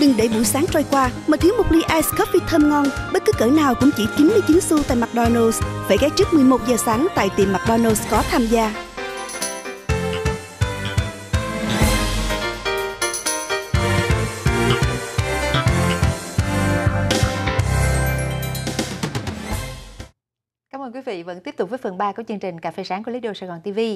Đừng để buổi sáng trôi qua mà thiếu một ly ice coffee thơm ngon, bất cứ cỡ nào cũng chỉ 99 xu tại McDonald's. Phải ghé trước 11 giờ sáng tại tiệm McDonald's có tham gia. vị vẫn tiếp tục với phần 3 của chương trình Cà phê sáng của Lido Sài Gòn TV. À,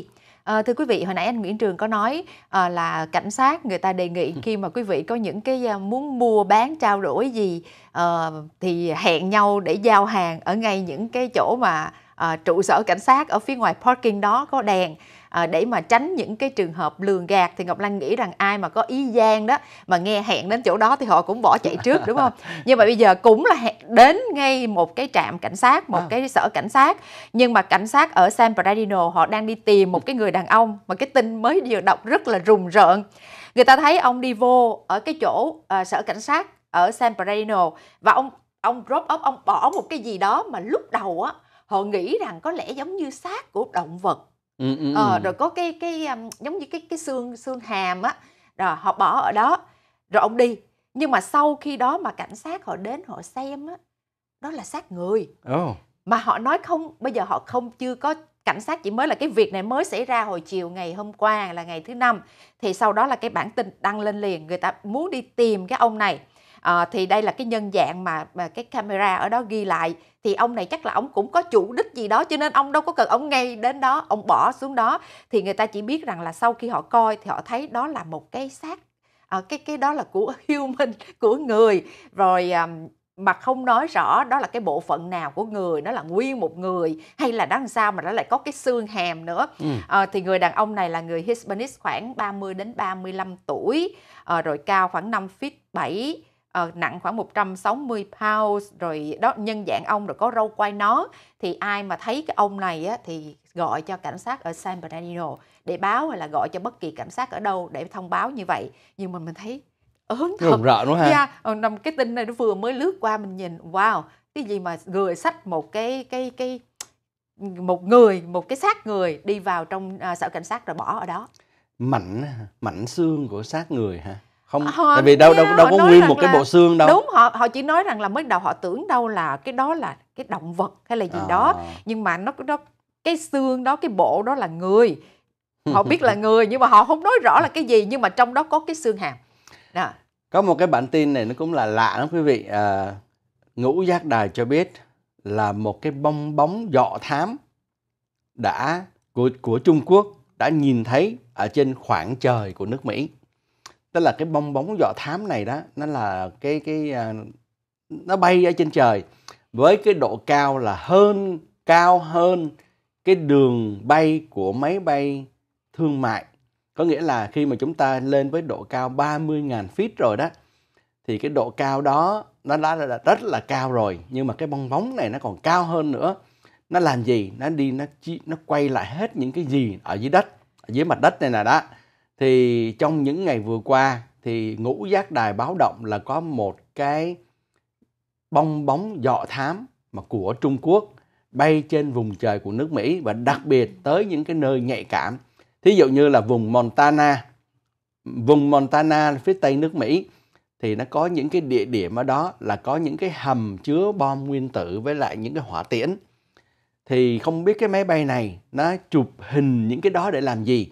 ờ, thưa quý vị, hồi nãy anh Nguyễn Trường có nói à, là cảnh sát người ta đề nghị khi mà quý vị có những cái ờ, muốn mua bán trao đổi gì à, thì hẹn nhau để giao hàng ở ngay những cái chỗ mà à, trụ sở cảnh sát ở phía ngoài parking đó có đèn à, để mà tránh những cái trường hợp lường gạt thì Ngọc Lan nghĩ rằng ai mà có ý gian đó mà nghe hẹn đến chỗ đó thì họ cũng bỏ chạy trước đúng không nhưng mà bây giờ cũng là hẹn đến ngay một cái trạm cảnh sát một à. cái sở cảnh sát nhưng mà cảnh sát ở San Bernardino họ đang đi tìm một cái người đàn ông mà cái tin mới vừa đọc rất là rùng rợn người ta thấy ông đi vô ở cái chỗ uh, sở cảnh sát ở San Bernardino và ông ông drop off ông bỏ một cái gì đó mà lúc đầu á họ nghĩ rằng có lẽ giống như xác của động vật ừ, ừ, ờ, ừ. rồi có cái cái um, giống như cái cái xương xương hàm á rồi họ bỏ ở đó rồi ông đi nhưng mà sau khi đó mà cảnh sát họ đến họ xem á đó là xác người oh. mà họ nói không bây giờ họ không chưa có cảnh sát chỉ mới là cái việc này mới xảy ra hồi chiều ngày hôm qua là ngày thứ năm thì sau đó là cái bản tin đăng lên liền người ta muốn đi tìm cái ông này à, thì đây là cái nhân dạng mà, mà cái camera ở đó ghi lại thì ông này chắc là ông cũng có chủ đích gì đó cho nên ông đâu có cần ông ngay đến đó ông bỏ xuống đó thì người ta chỉ biết rằng là sau khi họ coi thì họ thấy đó là một cái xác à, cái cái đó là của human của người rồi à, mà không nói rõ đó là cái bộ phận nào của người nó là nguyên một người hay là đằng làm sao mà nó lại có cái xương hàm nữa ừ. à, thì người đàn ông này là người Hispanic khoảng 30 đến 35 tuổi à, rồi cao khoảng 5 feet 7 uh, nặng khoảng 160 pounds rồi đó nhân dạng ông rồi có râu quai nón thì ai mà thấy cái ông này á, thì gọi cho cảnh sát ở San Bernardino để báo hay là gọi cho bất kỳ cảnh sát ở đâu để thông báo như vậy nhưng mà mình thấy ớn thật rợn quá ha yeah, ờ, nằm cái tin này nó vừa mới lướt qua mình nhìn wow cái gì mà người sách một cái cái cái một người một cái xác người đi vào trong uh, sở cảnh sát rồi bỏ ở đó mảnh mảnh xương của xác người ha không họ, tại vì đâu đâu đâu có nguyên một cái bộ xương đâu đúng họ họ chỉ nói rằng là mới đầu họ tưởng đâu là cái đó là cái động vật hay là gì à. đó nhưng mà nó nó cái xương đó cái bộ đó là người họ biết là người nhưng mà họ không nói rõ là cái gì nhưng mà trong đó có cái xương hàm đó. có một cái bản tin này nó cũng là lạ lắm quý vị à, ngũ giác đài cho biết là một cái bong bóng dọ thám đã của của Trung Quốc đã nhìn thấy ở trên khoảng trời của nước Mỹ tức là cái bong bóng giỏ thám này đó nó là cái cái à, nó bay ở trên trời với cái độ cao là hơn cao hơn cái đường bay của máy bay thương mại có nghĩa là khi mà chúng ta lên với độ cao 30.000 feet rồi đó thì cái độ cao đó nó đã là rất là cao rồi nhưng mà cái bong bóng này nó còn cao hơn nữa nó làm gì nó đi nó nó quay lại hết những cái gì ở dưới đất ở dưới mặt đất này là đó thì trong những ngày vừa qua thì ngũ giác đài báo động là có một cái bong bóng dọ thám mà của Trung Quốc bay trên vùng trời của nước Mỹ và đặc biệt tới những cái nơi nhạy cảm. Thí dụ như là vùng Montana, vùng Montana phía tây nước Mỹ thì nó có những cái địa điểm ở đó là có những cái hầm chứa bom nguyên tử với lại những cái hỏa tiễn. Thì không biết cái máy bay này nó chụp hình những cái đó để làm gì.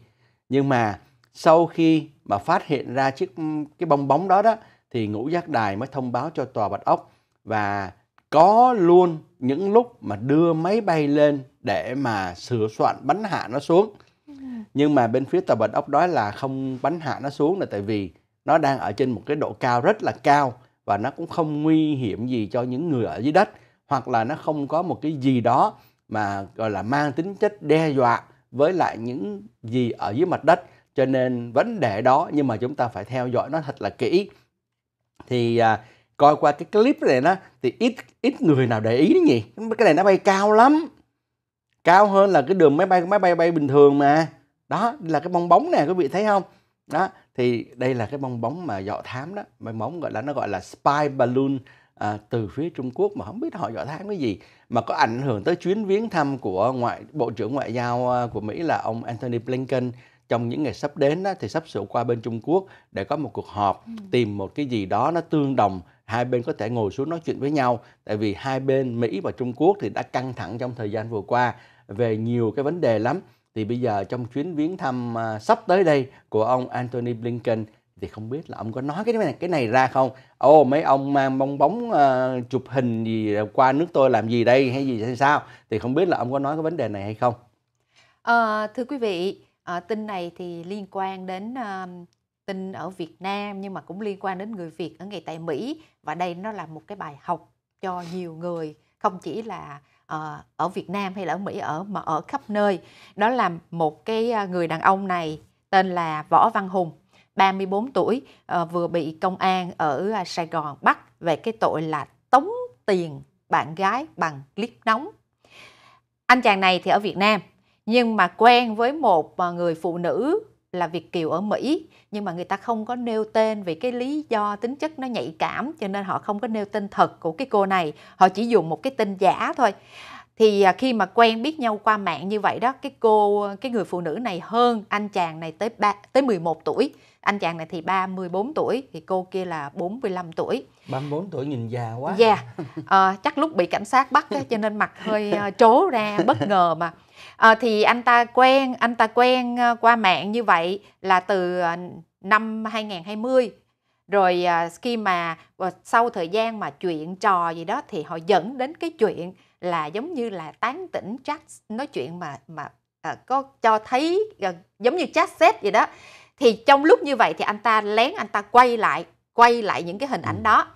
Nhưng mà sau khi mà phát hiện ra chiếc cái bong bóng đó đó thì ngũ giác đài mới thông báo cho tòa bạch ốc và có luôn những lúc mà đưa máy bay lên để mà sửa soạn bắn hạ nó xuống ừ. nhưng mà bên phía tòa bạch ốc đó là không bắn hạ nó xuống là tại vì nó đang ở trên một cái độ cao rất là cao và nó cũng không nguy hiểm gì cho những người ở dưới đất hoặc là nó không có một cái gì đó mà gọi là mang tính chất đe dọa với lại những gì ở dưới mặt đất cho nên vấn đề đó nhưng mà chúng ta phải theo dõi nó thật là kỹ thì à, coi qua cái clip này đó thì ít ít người nào để ý đấy nhỉ cái này nó bay cao lắm cao hơn là cái đường máy bay máy bay bay bình thường mà đó là cái bong bóng nè quý vị thấy không đó thì đây là cái bong bóng mà dọ thám đó bong bóng gọi là nó gọi là spy balloon à, từ phía Trung Quốc mà không biết họ dọ thám cái gì mà có ảnh hưởng tới chuyến viếng thăm của ngoại bộ trưởng ngoại giao à, của Mỹ là ông Anthony Blinken trong những ngày sắp đến thì sắp sửa qua bên Trung Quốc để có một cuộc họp ừ. tìm một cái gì đó nó tương đồng hai bên có thể ngồi xuống nói chuyện với nhau tại vì hai bên Mỹ và Trung Quốc thì đã căng thẳng trong thời gian vừa qua về nhiều cái vấn đề lắm thì bây giờ trong chuyến viếng thăm à, sắp tới đây của ông Anthony Blinken thì không biết là ông có nói cái này cái này ra không ô oh, mấy ông mang bong bóng uh, chụp hình gì qua nước tôi làm gì đây hay gì hay sao thì không biết là ông có nói cái vấn đề này hay không à, thưa quý vị À, tin này thì liên quan đến à, tin ở Việt Nam nhưng mà cũng liên quan đến người Việt ở ngay tại Mỹ và đây nó là một cái bài học cho nhiều người không chỉ là à, ở Việt Nam hay là ở Mỹ ở mà ở khắp nơi. Đó là một cái ờ, người đàn ông này tên là Võ Văn Hùng, 34 tuổi, à, vừa bị công an ở Sài Gòn bắt về cái tội là tống tiền bạn gái bằng clip nóng. Anh chàng này thì ở Việt Nam nhưng mà quen với một à, người phụ nữ là Việt kiều ở Mỹ nhưng mà người ta không có nêu tên vì cái lý do tính chất nó nhạy cảm cho nên họ không có nêu tên thật của cái cô này họ chỉ dùng một cái tên giả thôi thì à, khi mà quen biết nhau qua mạng như vậy đó cái cô cái người phụ nữ này hơn anh chàng này tới ba tới 11 tuổi anh chàng này thì 34 tuổi thì cô kia là 45 tuổi 34 tuổi nhìn già quá dạ yeah. à, chắc lúc bị cảnh sát bắt á, cho nên mặt hơi ờ, trố ra bất ngờ mà à, thì anh ta quen anh ta quen ờ, qua mạng như vậy là từ năm 2020 rồi khi mà sau thời gian mà chuyện trò gì đó thì họ dẫn đến cái chuyện là giống như là tán tỉnh chat nói chuyện mà mà à, có cho thấy à, giống như chat set gì đó thì trong lúc như vậy thì anh ta lén anh ta quay lại quay lại những cái hình ảnh ừ. đó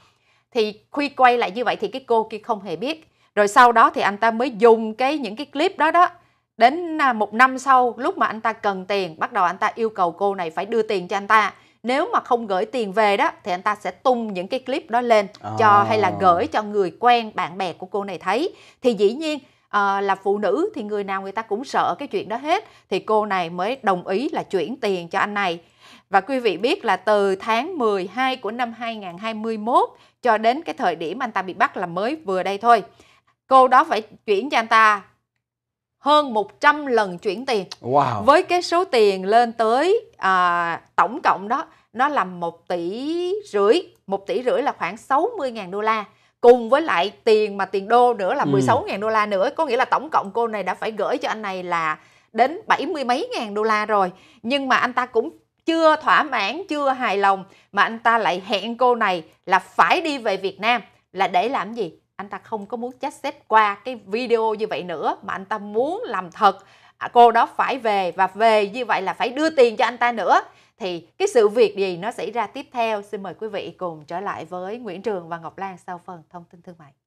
thì khi quay lại như vậy thì cái cô kia không hề biết rồi sau đó thì anh ta mới dùng cái những cái clip đó đó đến à, một năm sau lúc mà anh ta cần tiền bắt đầu anh ta yêu cầu cô này phải đưa tiền cho anh ta nếu mà không gửi tiền về đó thì anh ta sẽ tung những cái clip đó lên à. cho hay là gửi cho người quen bạn bè của cô này thấy thì dĩ nhiên à, là phụ nữ thì người nào người ta cũng sợ cái chuyện đó hết thì cô này mới đồng ý là chuyển tiền cho anh này và quý vị biết là từ tháng 12 của năm 2021 cho đến cái thời điểm anh ta bị bắt là mới vừa đây thôi cô đó phải chuyển cho anh ta hơn 100 lần chuyển tiền. Wow. Với cái số tiền lên tới à, tổng cộng đó nó là 1 tỷ rưỡi, 1 tỷ rưỡi là khoảng 60.000 đô la cùng với lại tiền mà tiền đô nữa là 16 ừ. ngàn đô la nữa có nghĩa là tổng cộng cô này đã phải gửi cho anh này là đến bảy mươi mấy ngàn đô la rồi nhưng mà anh ta cũng chưa thỏa mãn chưa hài lòng mà anh ta lại hẹn cô này là phải đi về Việt Nam là để làm gì anh ta không có muốn chat xếp qua cái video như vậy nữa mà anh ta muốn làm thật à, cô đó phải về và về như vậy là phải đưa tiền cho anh ta nữa thì cái sự việc gì nó xảy ra tiếp theo xin mời quý vị cùng trở lại với Nguyễn Trường và Ngọc Lan sau phần thông tin thương mại